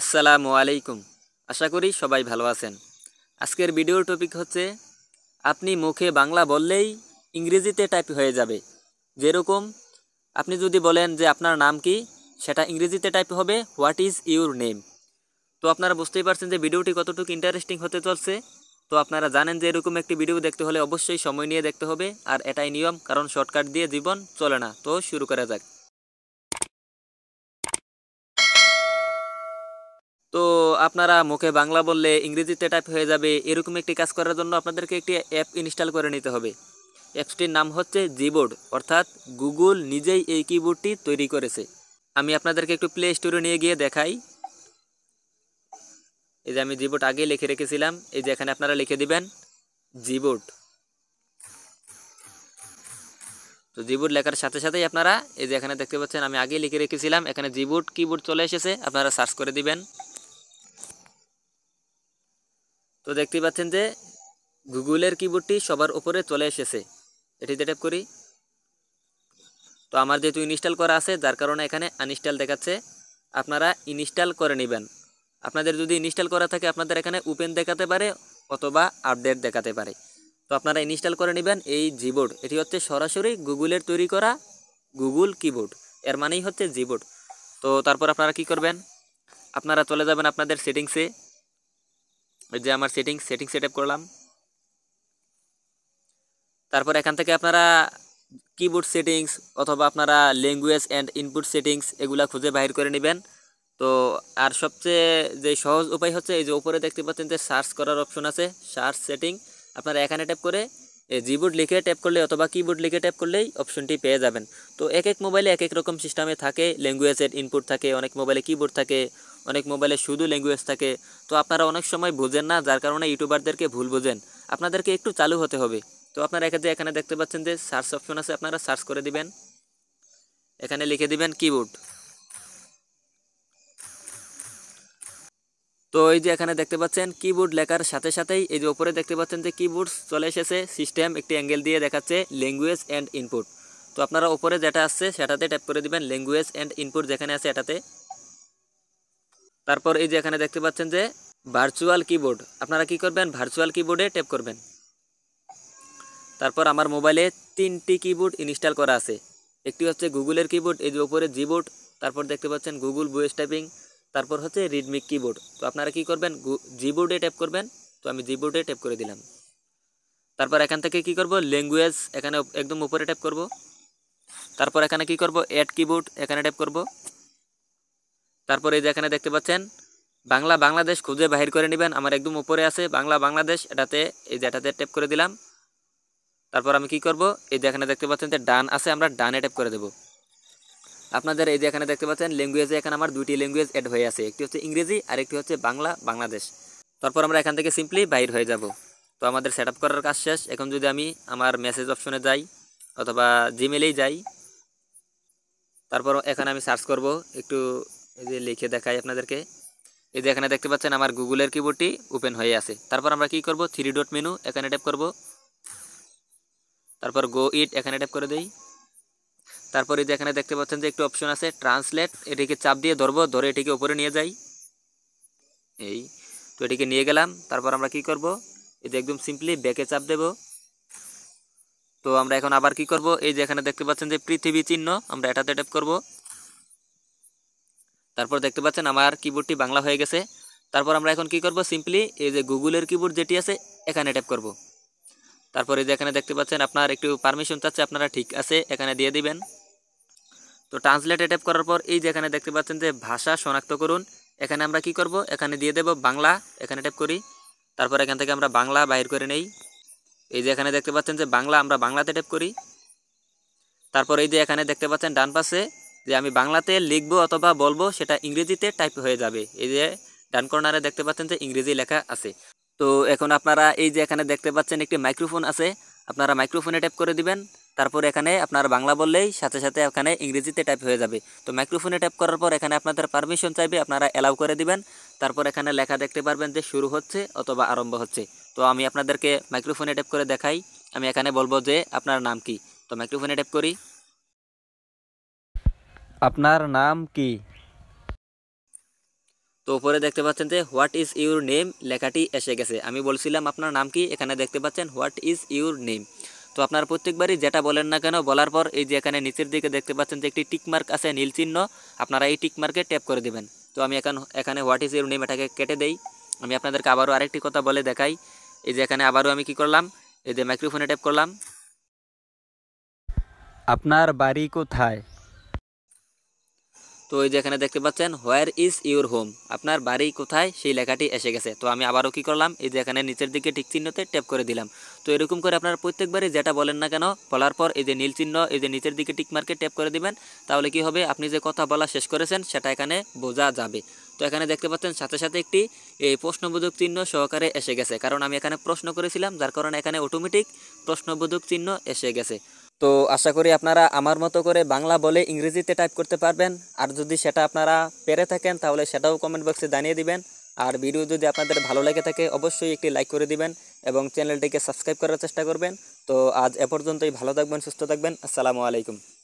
আসসালামু আলাইকুম আশা করি সবাই ভালো আছেন আজকের ভিডিওর টপিক হচ্ছে আপনি মুখে বাংলা বললেই ইংরেজিতে টাইপ হয়ে যাবে যেরকম আপনি যদি বলেন যে আপনার নাম কি সেটা ইংরেজিতে টাইপ হবে হোয়াট ইজ ইউর নেম তো আপনারা বুঝতেই পারছেন যে ভিডিওটি কতটুকু ইন্টারেস্টিং হতে চলছে তো আপনারা জানেন যে এরকম একটি ভিডিও দেখতে হলে অবশ্যই সময় নিয়ে দেখতে হবে আর এটাই নিয়ম কারণ শর্টকাট দিয়ে জীবন চলে না তো শুরু করা যাক আপনারা মুখে বাংলা বললে ইংরেজিতে টাইপ হয়ে যাবে এরকম একটি কাজ করার জন্য আপনাদেরকে একটি অ্যাপ ইনস্টল করে নিতে হবে অ্যাপসটির নাম হচ্ছে জিবোর্ড অর্থাৎ গুগল নিজেই এই কিবোর্ডটি তৈরি করেছে আমি আপনাদেরকে একটু প্লে স্টোরে নিয়ে গিয়ে দেখাই এই যে আমি জিবোর্ড আগে লিখে রেখেছিলাম এই যে এখানে আপনারা লিখে দিবেন জিবোর্ড তো জিবুট লেখার সাথে সাথেই আপনারা এই যে এখানে দেখতে পাচ্ছেন আমি আগে লিখে রেখেছিলাম এখানে জিবুট কিবোর্ড চলে এসেছে আপনারা সার্চ করে দিবেন তো দেখতে পাচ্ছেন যে গুগলের কিবোর্ডটি সবার উপরে চলে এসেছে এটিতে ট্যাপ করি তো আমার যেহেতু ইনস্টল করা আছে যার কারণে এখানে আনইনস্টল দেখাচ্ছে আপনারা ইনস্টল করে নেবেন আপনাদের যদি ইনস্টল করা থাকে আপনাদের এখানে ওপেন দেখাতে পারে অথবা আপডেট দেখাতে পারে তো আপনারা ইনস্টল করে নেবেন এই জিবোর্ড এটি হচ্ছে সরাসরি গুগলের তৈরি করা গুগল কিবোর্ড এর মানেই হচ্ছে জিবোর্ড তো তারপর আপনারা কি করবেন আপনারা চলে যাবেন আপনাদের সেটিংসে যে আমার সেটিংস সেটিংস সেট আপ করলাম তারপর এখান থেকে আপনারা কিবোর্ড সেটিংস অথবা আপনারা ল্যাঙ্গুয়েজ অ্যান্ড ইনপুট সেটিংস এগুলা খুঁজে বাহির করে নেবেন তো আর সবচেয়ে যে সহজ উপায় হচ্ছে এই যে উপরে দেখতে পাচ্ছেন যে সার্চ করার অপশন আছে সার্চ সেটিং আপনারা এখানে ট্যাপ করে জিবোর্ড লিখে ট্যাপ করলে অথবা কিবোর্ড লিখে ট্যাপ করলেই অপশনটি পেয়ে যাবেন তো এক এক মোবাইলে এক এক রকম সিস্টেমে থাকে ল্যাঙ্গুয়েজের ইনপুট থাকে অনেক মোবাইলে কিবোর্ড থাকে অনেক মোবাইলে শুধু ল্যাঙ্গুয়েজ থাকে তো আপনারা অনেক সময় বোঝেন না যার কারণে ইউটিউবারদেরকে ভুল বোঝেন আপনাদেরকে একটু চালু হতে হবে তো আপনারা এখানে এখানে দেখতে পাচ্ছেন যে সার্চ অপশন আছে আপনারা সার্চ করে দিবেন এখানে লিখে দিবেন কিবোর্ড তো এই যে এখানে দেখতে পাচ্ছেন কিবোর্ড লেখার সাথে সাথেই এই যে ওপরে দেখতে পাচ্ছেন যে কিবোর্ড চলে এসেছে সিস্টেম একটি অ্যাঙ্গেল দিয়ে দেখাচ্ছে ল্যাঙ্গুয়েজ অ্যান্ড ইনপুট তো আপনারা ওপরে যেটা আসছে সেটাতে ট্যাপ করে দিবেন ল্যাঙ্গুয়েজ অ্যান্ড ইনপুট যেখানে আছে এটাতে তারপর এই যে এখানে দেখতে পাচ্ছেন যে ভার্চুয়াল কিবোর্ড আপনারা কি করবেন ভার্চুয়াল কিবোর্ডে ট্যাপ করবেন তারপর আমার মোবাইলে তিনটি কিবোর্ড ইনস্টল করা আছে একটি হচ্ছে গুগলের কিবোর্ড এই যে উপরে জিবোর্ড তারপর দেখতে পাচ্ছেন গুগল বুয়েস টাইপিং তারপর হচ্ছে রিডমিক কিবোর্ড তো আপনারা কি করবেন জিবোর্ডে ট্যাপ করবেন তো আমি জিবোর্ডে ট্যাপ করে দিলাম তারপর এখান থেকে কি করব ল্যাঙ্গুয়েজ এখানে একদম উপরে ট্যাপ করব তারপর এখানে কি করব অ্যাড কিবোর্ড এখানে ট্যাপ করব তারপরে এই যে এখানে দেখতে পাচ্ছেন বাংলা বাংলাদেশ খুঁজে বাহির করে নেবেন আমার একদম উপরে আছে বাংলা বাংলাদেশ এটাতে এই যে এটাতে ট্যাপ করে দিলাম তারপর আমি কি করব এই যে এখানে দেখতে পাচ্ছেন যে ডান আছে আমরা ডানে ট্যাপ করে দেব আপনাদের এই যে এখানে দেখতে পাচ্ছেন ল্যাঙ্গুয়েজে এখানে আমার দুটি ল্যাঙ্গুয়েজ অ্যাড হয়ে আছে একটি হচ্ছে ইংরেজি আর একটি হচ্ছে বাংলা বাংলাদেশ তারপর আমরা এখান থেকে সিম্পলি বাইর হয়ে যাব তো আমাদের সেট করার কাজ শেষ এখন যদি আমি আমার মেসেজ অপশনে যাই অথবা জিমেলেই যাই তারপর এখানে আমি সার্চ করব একটু এই যে লিখে দেখাই আপনাদেরকে এই যে এখানে দেখতে পাচ্ছেন আমার গুগলের কিবোর্ডটি ওপেন হয়ে আছে তারপর আমরা কি করব থ্রি ডট মেনু এখানে ট্যাপ করব তারপর গো ইট এখানে ট্যাপ করে দেই তারপর এই যে এখানে দেখতে পাচ্ছেন যে একটু অপশন আছে ট্রান্সলেট এটিকে চাপ দিয়ে ধরবো ধরে এটিকে ওপরে নিয়ে যাই এই তো এটিকে নিয়ে গেলাম তারপর আমরা কি করব এই যে একদম সিম্পলি ব্যাকে চাপ দেব তো আমরা এখন আবার কি করব এই যে এখানে দেখতে পাচ্ছেন যে পৃথিবী চিহ্ন আমরা এটাতে ট্যাপ করব তারপর দেখতে পাচ্ছেন আমার কিবোর্ডটি বাংলা হয়ে গেছে তারপর আমরা এখন কি করব সিম্পলি এই যে গুগলের কিবোর্ড যেটি আছে এখানে ট্যাপ করব তারপরে যে এখানে দেখতে পাচ্ছেন আপনার একটু পারমিশন চাচ্ছে আপনারা ঠিক আছে এখানে দিয়ে দিবেন তো ট্রান্সলেটে ট্যাপ করার পর এই যে এখানে দেখতে পাচ্ছেন যে ভাষা শনাক্ত করুন এখানে আমরা কি করব এখানে দিয়ে দেব বাংলা এখানে ট্যাপ করি তারপর এখান থেকে আমরা বাংলা বাইর করে নেই এই যে এখানে দেখতে পাচ্ছেন যে বাংলা আমরা বাংলাতে ট্যাপ করি তারপর এই যে এখানে দেখতে পাচ্ছেন ডান পাশে যে আমি বাংলাতে লিখবো অথবা বলবো সেটা ইংরেজিতে টাইপ হয়ে যাবে এই যে ডান কর্নারে দেখতে পাচ্ছেন যে ইংরেজি লেখা আছে তো এখন আপনারা এই যে এখানে দেখতে পাচ্ছেন একটি মাইক্রোফোন আছে আপনারা মাইক্রোফোনে টাইপ করে দিবেন তারপর এখানে আপনারা বাংলা বললেই সাথে সাথে এখানে ইংরেজিতে টাইপ হয়ে যাবে তো মাইক্রোফোনে টাইপ করার পর এখানে আপনাদের পারমিশন চাইবে আপনারা অ্যালাউ করে দিবেন তারপর এখানে লেখা দেখতে পারবেন যে শুরু হচ্ছে অথবা আরম্ভ হচ্ছে তো আমি আপনাদেরকে মাইক্রোফোনে টাইপ করে দেখাই আমি এখানে বলবো যে আপনার নাম কি তো মাইক্রোফোনে টাইপ করি আপনার নাম কি তো উপরে দেখতে পাচ্ছেন যে হোয়াট ইজ ইউর নেম লেখাটি এসে গেছে আমি বলছিলাম আপনার নাম কি এখানে দেখতে পাচ্ছেন হোয়াট ইজ ইউর নেম তো আপনার প্রত্যেকবারই যেটা বলেন না কেন বলার পর এই যে এখানে নিচের দিকে দেখতে পাচ্ছেন যে একটি টিকমার্ক আছে নীল চিহ্ন আপনারা এই টিকমার্কে ট্যাপ করে দেবেন তো আমি এখন এখানে হোয়াট ইজ ইউর নেম এটাকে কেটে দেই আমি আপনাদেরকে আবারও আরেকটি কথা বলে দেখাই এই যে এখানে আবারও আমি কি করলাম এই যে মাইক্রোফোনে ট্যাপ করলাম আপনার বাড়ি কোথায় তো এই যে এখানে দেখতে পাচ্ছেন হোয়ার ইজ ইউর হোম আপনার বাড়ি কোথায় সেই লেখাটি এসে গেছে তো আমি আবারও কি করলাম এই যে এখানে নিচের দিকে ঠিক চিহ্নতে ট্যাপ করে দিলাম তো এরকম করে আপনার প্রত্যেকবারই যেটা বলেন না কেন বলার পর এই যে নীল চিহ্ন এই যে নিচের দিকে টিক মার্কে ট্যাপ করে দিবেন তাহলে কি হবে আপনি যে কথা বলা শেষ করেছেন সেটা এখানে বোঝা যাবে তো এখানে দেখতে পাচ্ছেন সাথে সাথে একটি এই প্রশ্নবোধক চিহ্ন সহকারে এসে গেছে কারণ আমি এখানে প্রশ্ন করেছিলাম যার কারণে এখানে অটোমেটিক প্রশ্নবোধক চিহ্ন এসে গেছে তো আশা করি আপনারা আমার মতো করে বাংলা বলে ইংরেজিতে টাইপ করতে পারবেন আর যদি সেটা আপনারা পেরে থাকেন তাহলে সেটাও কমেন্ট বক্সে জানিয়ে দিবেন আর ভিডিও যদি আপনাদের ভালো লাগে থাকে অবশ্যই একটি লাইক করে দিবেন এবং চ্যানেলটিকে সাবস্ক্রাইব করার চেষ্টা করবেন তো আজ এ পর্যন্তই ভালো থাকবেন সুস্থ থাকবেন আসসালামু আলাইকুম